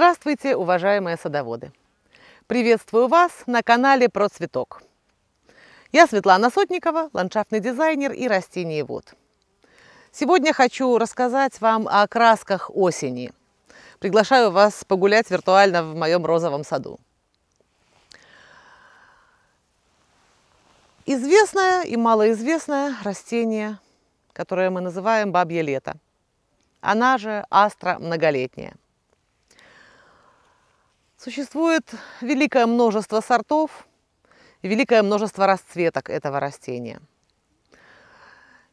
Здравствуйте, уважаемые садоводы! Приветствую вас на канале Про цветок. Я Светлана Сотникова, ландшафтный дизайнер и растениевод. Сегодня хочу рассказать вам о красках осени. Приглашаю вас погулять виртуально в моем розовом саду. Известное и малоизвестное растение, которое мы называем бабье лето. Она же астра многолетняя – Существует великое множество сортов и великое множество расцветок этого растения.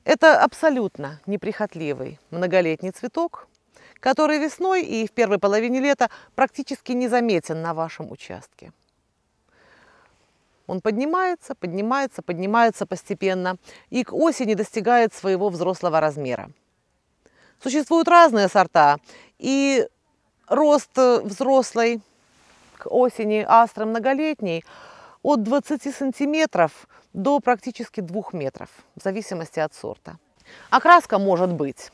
Это абсолютно неприхотливый многолетний цветок, который весной и в первой половине лета практически не заметен на вашем участке. Он поднимается, поднимается, поднимается постепенно и к осени достигает своего взрослого размера. Существуют разные сорта, и рост взрослой к осени астра многолетней от 20 сантиметров до практически 2 метров, в зависимости от сорта. Окраска может быть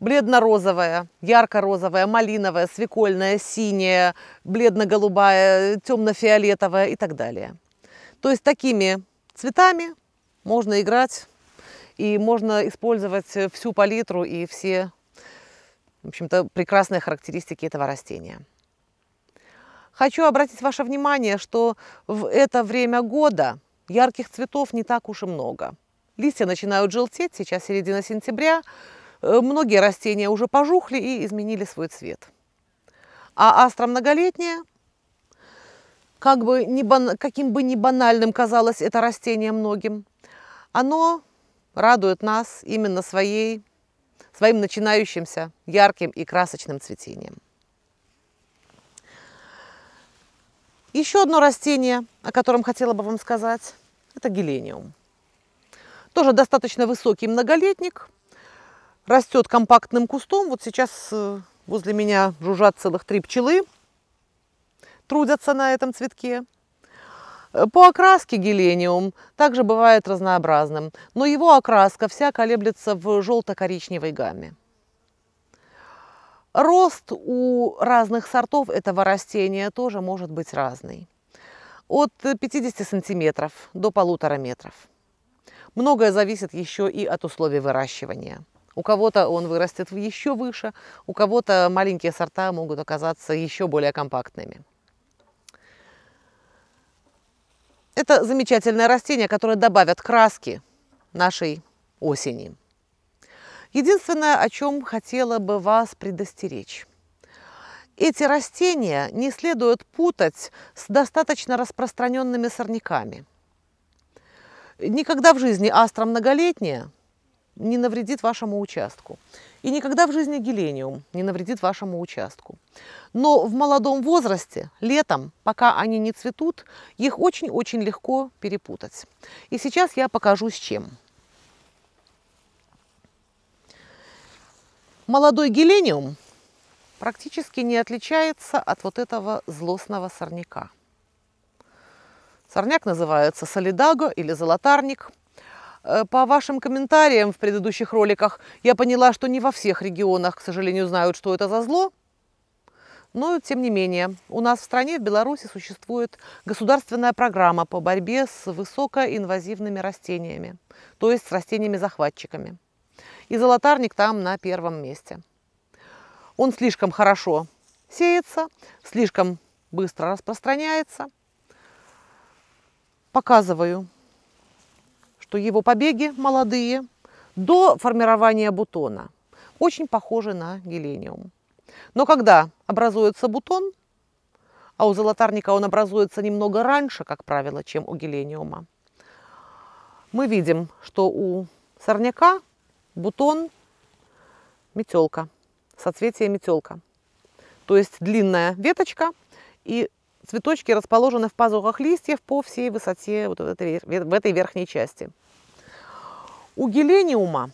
бледно-розовая, ярко-розовая, малиновая, свекольная, синяя, бледно-голубая, темно-фиолетовая и так далее. То есть такими цветами можно играть и можно использовать всю палитру и все, в общем-то, прекрасные характеристики этого растения. Хочу обратить ваше внимание, что в это время года ярких цветов не так уж и много. Листья начинают желтеть, сейчас середина сентября, э, многие растения уже пожухли и изменили свой цвет. А астра многолетняя, как бы не бан... каким бы ни банальным казалось это растение многим, оно радует нас именно своей, своим начинающимся ярким и красочным цветением. Еще одно растение, о котором хотела бы вам сказать, это гелениум. Тоже достаточно высокий многолетник. Растет компактным кустом. Вот сейчас э, возле меня жужжат целых три пчелы. Трудятся на этом цветке. Э, по окраске гелениум также бывает разнообразным, но его окраска вся колеблется в желто-коричневой гамме. Рост у разных сортов этого растения тоже может быть разный. От 50 сантиметров до полутора метров. Многое зависит еще и от условий выращивания. У кого-то он вырастет еще выше, у кого-то маленькие сорта могут оказаться еще более компактными. Это замечательное растение, которое добавят краски нашей осени. Единственное, о чем хотела бы вас предостеречь. Эти растения не следует путать с достаточно распространенными сорняками. Никогда в жизни астра многолетняя не навредит вашему участку. И никогда в жизни гелениум не навредит вашему участку. Но в молодом возрасте, летом, пока они не цветут, их очень-очень легко перепутать. И сейчас я покажу с чем. Молодой гелениум практически не отличается от вот этого злостного сорняка. Сорняк называется солидаго или золотарник. Э, по вашим комментариям в предыдущих роликах я поняла, что не во всех регионах, к сожалению, знают, что это за зло. Но, тем не менее, у нас в стране, в Беларуси, существует государственная программа по борьбе с высокоинвазивными растениями, то есть с растениями-захватчиками. И золотарник там на первом месте. Он слишком хорошо сеется, слишком быстро распространяется. Показываю, что его побеги молодые до формирования бутона очень похожи на гелениум. Но когда образуется бутон, а у золотарника он образуется немного раньше, как правило, чем у гелениума, мы видим, что у сорняка бутон метелка, соцветие метелка. То есть длинная веточка и цветочки расположены в пазухах листьев по всей высоте вот в этой верхней части. У гелениума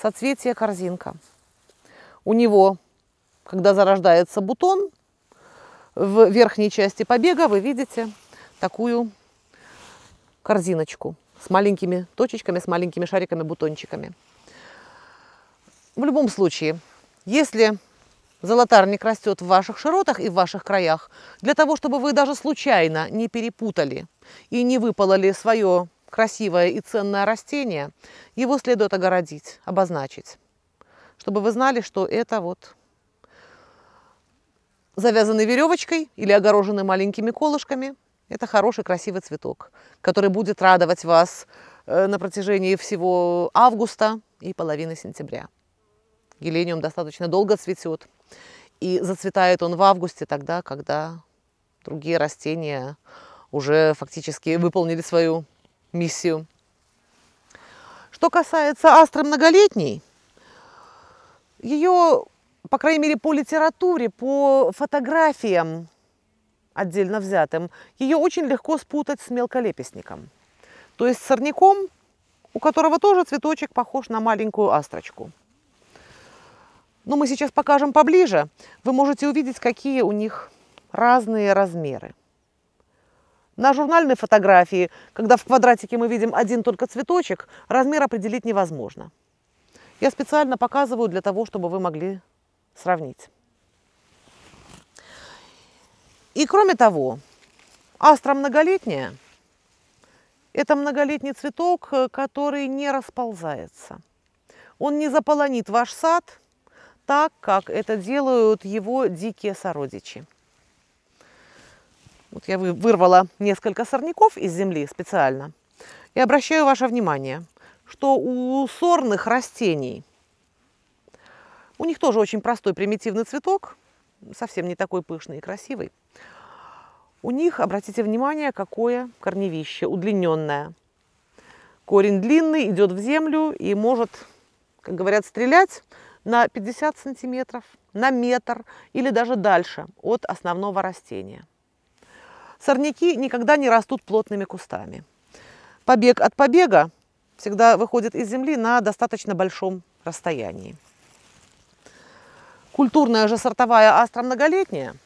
соцветие корзинка. У него, когда зарождается бутон, в верхней части побега вы видите такую корзиночку с маленькими точечками, с маленькими шариками, бутончиками. В любом случае, если золотарник растет в ваших широтах и в ваших краях, для того, чтобы вы даже случайно не перепутали и не выпололи свое красивое и ценное растение, его следует огородить, обозначить, чтобы вы знали, что это вот завязанный веревочкой или огороженный маленькими колышками. Это хороший красивый цветок, который будет радовать вас э, на протяжении всего августа и половины сентября. Елениум достаточно долго цветет. И зацветает он в августе, тогда, когда другие растения уже фактически выполнили свою миссию. Что касается астры многолетней, ее, по крайней мере, по литературе, по фотографиям отдельно взятым, ее очень легко спутать с мелколепестником. То есть сорняком, у которого тоже цветочек похож на маленькую астрочку. Но ну, мы сейчас покажем поближе. Вы можете увидеть, какие у них разные размеры. На журнальной фотографии, когда в квадратике мы видим один только цветочек, размер определить невозможно. Я специально показываю для того, чтобы вы могли сравнить. И кроме того, астра многолетняя – это многолетний цветок, э, который не расползается. Он не заполонит ваш сад – так, как это делают его дикие сородичи. Вот я вырвала несколько сорняков из земли специально. И обращаю ваше внимание, что у сорных растений, у них тоже очень простой примитивный цветок, совсем не такой пышный и красивый. У них, обратите внимание, какое корневище, удлиненное. Корень длинный, идет в землю и может, как говорят, стрелять на 50 сантиметров, на метр или даже дальше от основного растения. Сорняки никогда не растут плотными кустами. Побег от побега всегда выходит из земли на достаточно большом расстоянии. Культурная же сортовая астра многолетняя,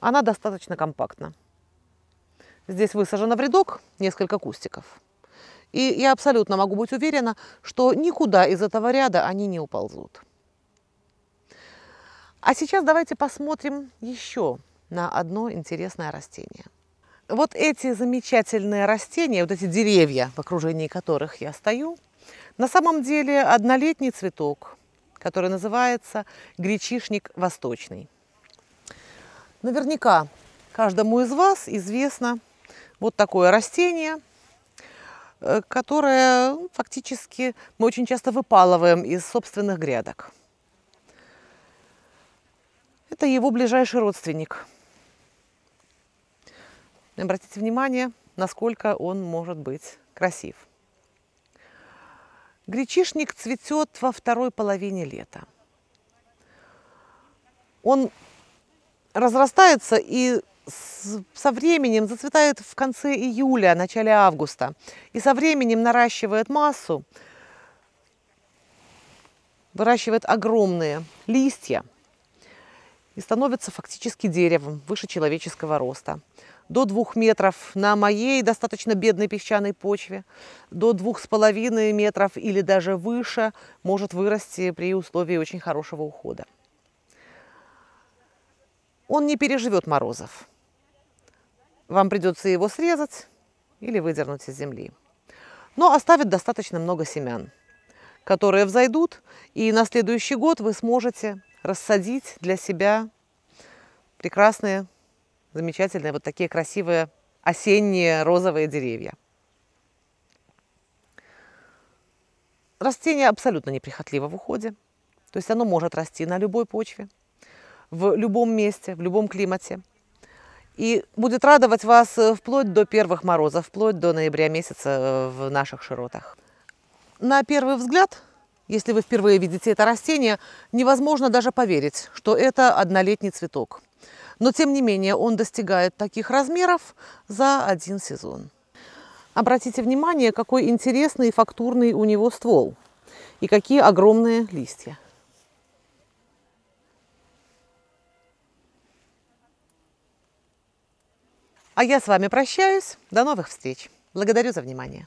она достаточно компактна. Здесь высажено в рядок несколько кустиков. И я абсолютно могу быть уверена, что никуда из этого ряда они не уползут. А сейчас давайте посмотрим еще на одно интересное растение. Вот эти замечательные растения, вот эти деревья, в окружении которых я стою, на самом деле однолетний цветок, который называется гречишник восточный. Наверняка каждому из вас известно вот такое растение, Э, которое ну, фактически мы очень часто выпалываем из собственных грядок. Это его ближайший родственник. Обратите внимание, насколько он может быть красив. Гречишник цветет во второй половине лета. Он разрастается и со временем зацветает в конце июля, начале августа. И со временем наращивает массу, выращивает огромные листья и становится фактически деревом выше человеческого роста. До двух метров на моей достаточно бедной песчаной почве, до двух с половиной метров или даже выше может вырасти при условии очень хорошего ухода. Он не переживет морозов. Вам придется его срезать или выдернуть из земли. Но оставит достаточно много семян, которые взойдут, и на следующий год вы сможете рассадить для себя прекрасные, замечательные, вот такие красивые осенние розовые деревья. Растение абсолютно неприхотливо в уходе. То есть оно может расти на любой почве, в любом месте, в любом климате – и будет радовать вас э, вплоть до первых морозов, вплоть до ноября месяца э, в наших широтах. На первый взгляд, если вы впервые видите это растение, невозможно даже поверить, что это однолетний цветок. Но тем не менее он достигает таких размеров за один сезон. Обратите внимание, какой интересный фактурный у него ствол и какие огромные листья. А я с вами прощаюсь. До новых встреч. Благодарю за внимание.